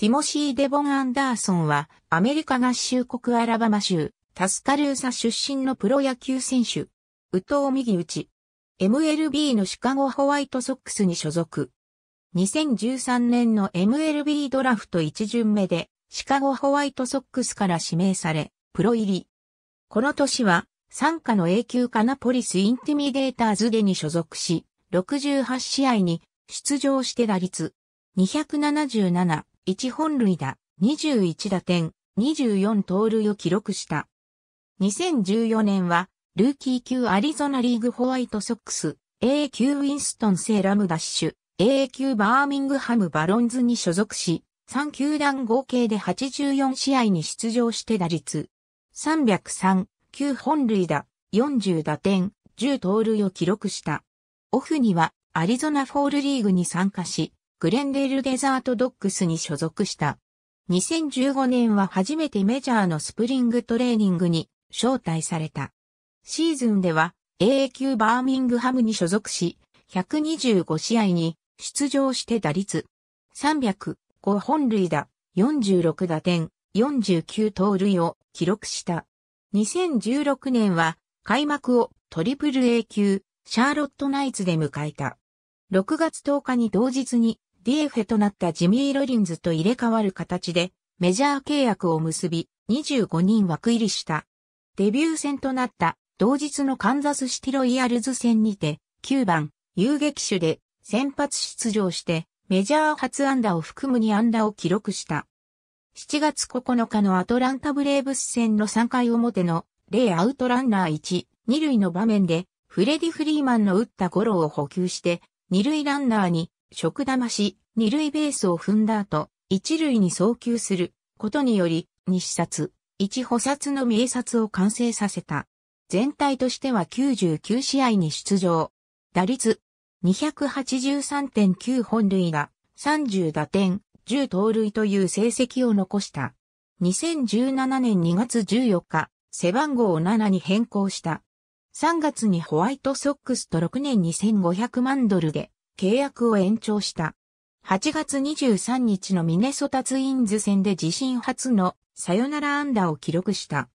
ティモシー・デボン・アンダーソンは、アメリカ合衆国アラバマ州、タスカルーサ出身のプロ野球選手。宇藤右打ち。MLB のシカゴホワイトソックスに所属。2013年の MLB ドラフト1巡目で、シカゴホワイトソックスから指名され、プロ入り。この年は、参加の永久カナポリスインティミデーターズでに所属し、68試合に出場して打率277、1本塁打、21打点、24盗塁を記録した。2014年は、ルーキー級アリゾナリーグホワイトソックス、A 級ウィンストンセーラムダッシュ、A 級バーミングハムバロンズに所属し、3球団合計で84試合に出場して打率。303、9本塁打、40打点、10盗塁を記録した。オフにはアリゾナフォールリーグに参加し、グレンデールデザートドッグスに所属した。2015年は初めてメジャーのスプリングトレーニングに招待された。シーズンでは AA 級バーミングハムに所属し、125試合に出場して打率305本塁打、46打点、49盗塁を記録した。2016年は開幕をトリプル A 級シャーロットナイツで迎えた。6月10日に同日にディエフェとなったジミー・ロリンズと入れ替わる形でメジャー契約を結び25人枠入りした。デビュー戦となった同日のカンザスシティロイヤルズ戦にて9番遊撃手で先発出場してメジャー初安打を含む2安打を記録した。7月9日のアトランタブレーブス戦の3回表のレイアウトランナー1、2塁の場面でフレディ・フリーマンの打ったゴロを補給して2塁ランナーに食騙し、二塁ベースを踏んだ後、一塁に送球することにより、二視察、一補殺の名札を完成させた。全体としては99試合に出場。打率283.9本塁打、30打点、10盗塁という成績を残した。2017年2月14日、背番号を7に変更した。3月にホワイトソックスと6年2500万ドルで契約を延長した。8月23日のミネソタツインズ戦で自身初のサヨナラ安打を記録した。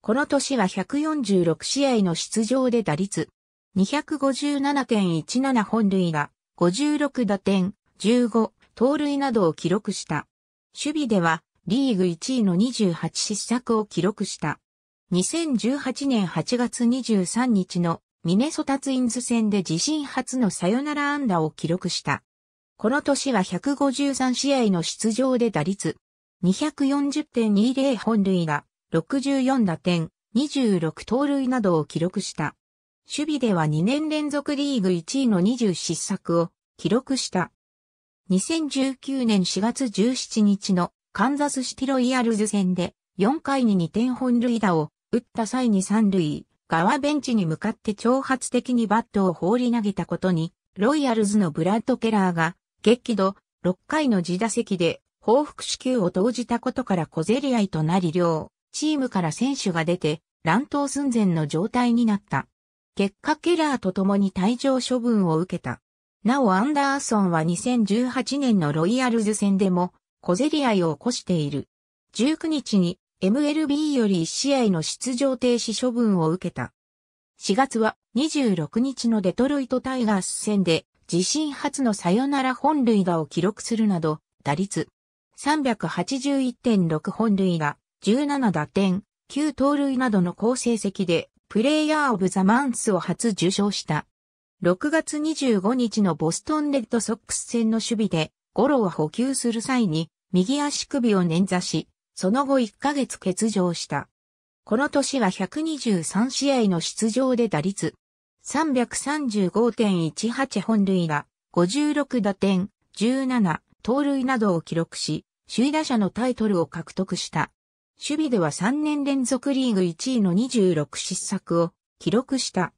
この年は146試合の出場で打率257.17本塁打、56打点、15盗塁などを記録した。守備ではリーグ1位の28失策を記録した。2018年8月23日のミネソタツインズ戦で自身初のサヨナラ安打を記録した。この年は153試合の出場で打率240.20本塁打、64打点、26盗塁などを記録した。守備では2年連続リーグ1位の20失策を記録した。2019年4月17日のカンザスシティロイヤルズ戦で4回に2点本塁打を打った際に3塁、側ベンチに向かって挑発的にバットを放り投げたことに、ロイヤルズのブラッド・ケラーが、激怒、6回の自打席で報復支給を投じたことから小競り合いとなり両、チームから選手が出て、乱闘寸前の状態になった。結果ケラーと共に退場処分を受けた。なおアンダーソンは2018年のロイヤルズ戦でも小競り合いを起こしている。19日に MLB より1試合の出場停止処分を受けた。4月は26日のデトロイトタイガース戦で自身初のサヨナラ本塁打を記録するなど、打率381.6本塁打、17打点、9盗塁などの好成績でプレイヤーオブザマンスを初受賞した。6月25日のボストンレッドソックス戦の守備で、ゴロを補給する際に、右足首を捻挫し、その後1ヶ月欠場した。この年は123試合の出場で打率335.18本塁打、56打点、17盗塁などを記録し、首位打者のタイトルを獲得した。守備では3年連続リーグ1位の26失策を記録した。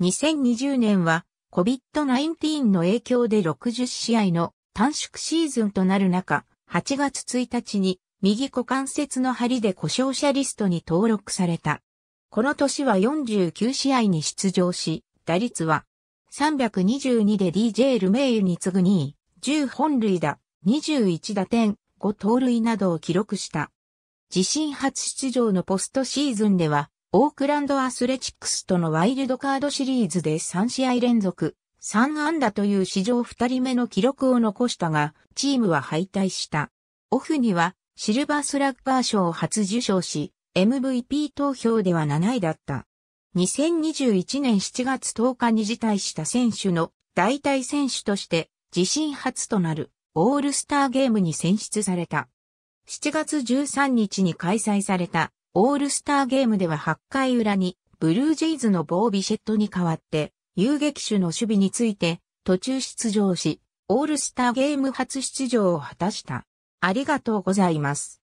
2020年は COVID-19 の影響で60試合の短縮シーズンとなる中、8月1日に右股関節の針で故障者リストに登録された。この年は49試合に出場し、打率は322で DJ ルメイユに次ぐ2位、10本塁打、21打点、5盗塁などを記録した。自身初出場のポストシーズンでは、オークランドアスレチックスとのワイルドカードシリーズで3試合連続、3安打という史上2人目の記録を残したが、チームは敗退した。オフにはシルバースラッガー賞を初受賞し、MVP 投票では7位だった。2021年7月10日に辞退した選手の代替選手として自身初となるオールスターゲームに選出された。7月13日に開催されたオールスターゲームでは8回裏にブルージェイズのボービシェットに代わって遊撃手の守備について途中出場し、オールスターゲーム初出場を果たした。ありがとうございます。